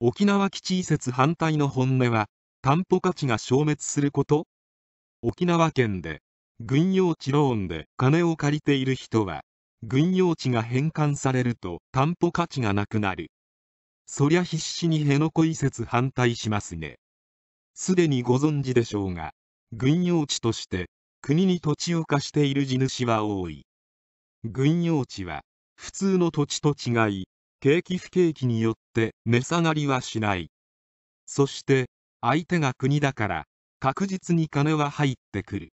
沖縄基地移設反対の本音は担保価値が消滅すること沖縄県で軍用地ローンで金を借りている人は軍用地が返還されると担保価値がなくなるそりゃ必死に辺野古移設反対しますねすでにご存知でしょうが軍用地として国に土地を貸している地主は多い軍用地は普通の土地と違い景気不景気によっして値下がりはしないそして相手が国だから確実に金は入ってくる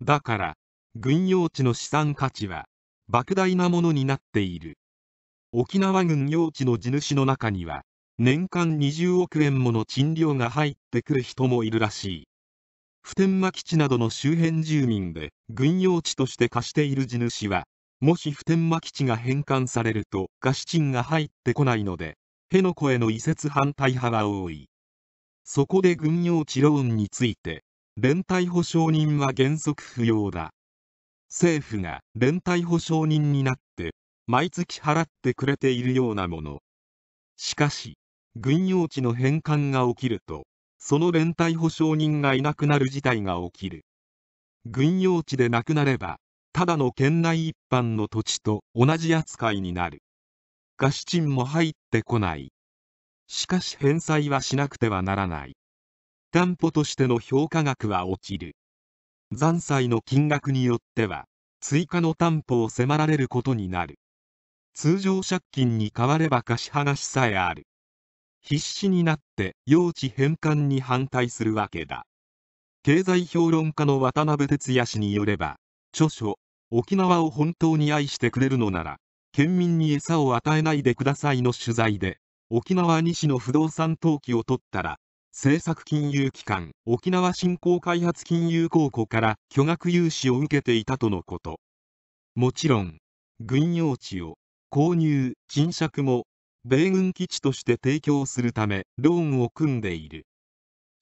だから軍用地の資産価値は莫大なものになっている沖縄軍用地の地主の中には年間20億円もの賃料が入ってくる人もいるらしい普天間基地などの周辺住民で軍用地として貸している地主はもし普天間基地が返還されると貸し賃が入ってこないので辺野古への移設反対派が多いそこで軍用地ローンについて連帯保証人は原則不要だ政府が連帯保証人になって毎月払ってくれているようなものしかし軍用地の返還が起きるとその連帯保証人がいなくなる事態が起きる軍用地でなくなればただの県内一般の土地と同じ扱いになる貸し賃も入ってこない。しかし返済はしなくてはならない。担保としての評価額は落ちる。残債の金額によっては、追加の担保を迫られることになる。通常借金に変われば貸し剥がしさえある。必死になって用地返還に反対するわけだ。経済評論家の渡辺哲也氏によれば、著書、沖縄を本当に愛してくれるのなら、県民に餌を与えないでくださいの取材で、沖縄西の不動産登記を取ったら、政策金融機関、沖縄振興開発金融公庫から巨額融資を受けていたとのこと。もちろん、軍用地を購入、賃借も、米軍基地として提供するため、ローンを組んでいる。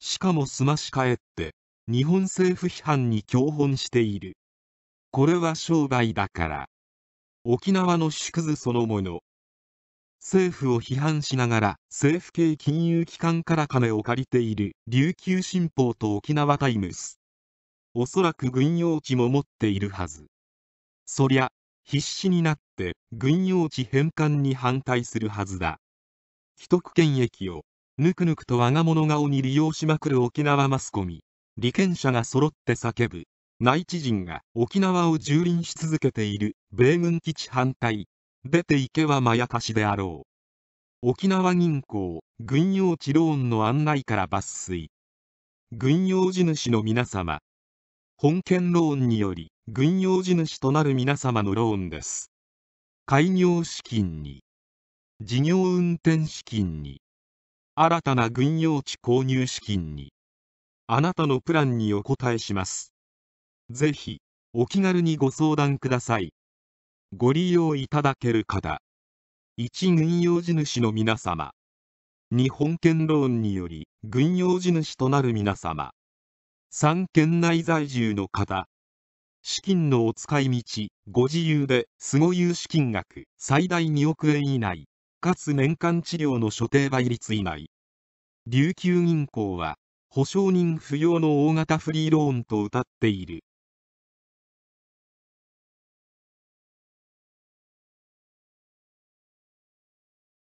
しかもすまし返って、日本政府批判に共本している。これは商売だから。沖縄の縮図そのもの政府を批判しながら政府系金融機関から金を借りている琉球新報と沖縄タイムスおそらく軍用地も持っているはずそりゃ必死になって軍用地返還に反対するはずだ既得権益をぬくぬくと我が物顔に利用しまくる沖縄マスコミ利権者が揃って叫ぶ内地人が沖縄を蹂躙し続けている米軍基地反対出ていけはまやかしであろう沖縄銀行軍用地ローンの案内から抜粋軍用地主の皆様本件ローンにより軍用地主となる皆様のローンです開業資金に事業運転資金に新たな軍用地購入資金にあなたのプランにお答えしますぜひ、お気軽にご相談ください。ご利用いただける方。1軍用地主の皆様。2本権ローンにより、軍用地主となる皆様。3県内在住の方。資金のお使い道、ご自由で、すご融資金額、最大2億円以内、かつ年間治療の所定倍率以内。琉球銀行は、保証人不要の大型フリーローンと謳っている。